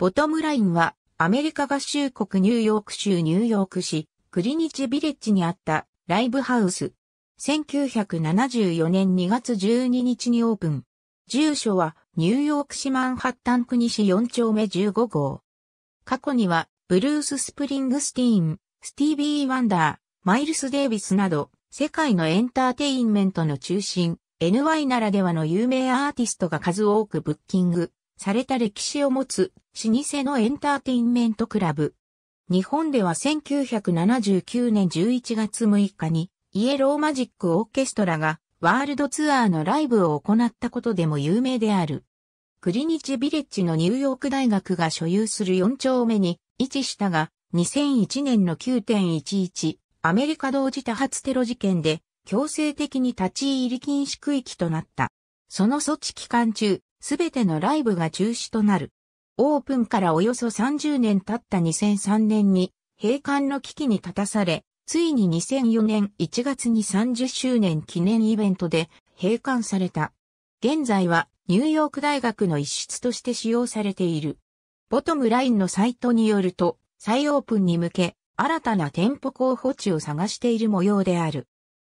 ボトムラインは、アメリカ合衆国ニューヨーク州ニューヨーク市、クリニチビレッジにあったライブハウス。1974年2月12日にオープン。住所はニューヨーク市マンハッタン国市4丁目15号。過去にはブルース・スプリングスティーン、スティービー・ワンダー、マイルス・デイビスなど世界のエンターテインメントの中心、NY ならではの有名アーティストが数多くブッキング、された歴史を持つ老舗のエンターテインメントクラブ。日本では1979年11月6日にイエローマジックオーケストラがワールドツアーのライブを行ったことでも有名である。クリニチビレッジのニューヨーク大学が所有する4丁目に位置したが、2001年の9.11アメリカ同時多発テロ事件で強制的に立ち入り禁止区域となった。その措置期間中、すべてのライブが中止となる。オープンからおよそ30年経った2003年に閉館の危機に立たされ、ついに2004年1月に30周年記念イベントで閉館された。現在はニューヨーク大学の一室として使用されている。ボトムラインのサイトによると、再オープンに向け、新たな店舗候補地を探している模様である。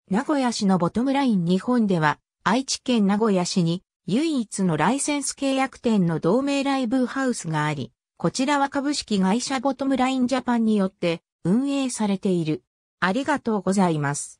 名古屋市のボトムライン日本では、愛知県名古屋市に唯一のライセンス契約店の同名ライブハウスがあり、こちらは株式会社ボトムラインジャパンによって運営されている。ありがとうございます。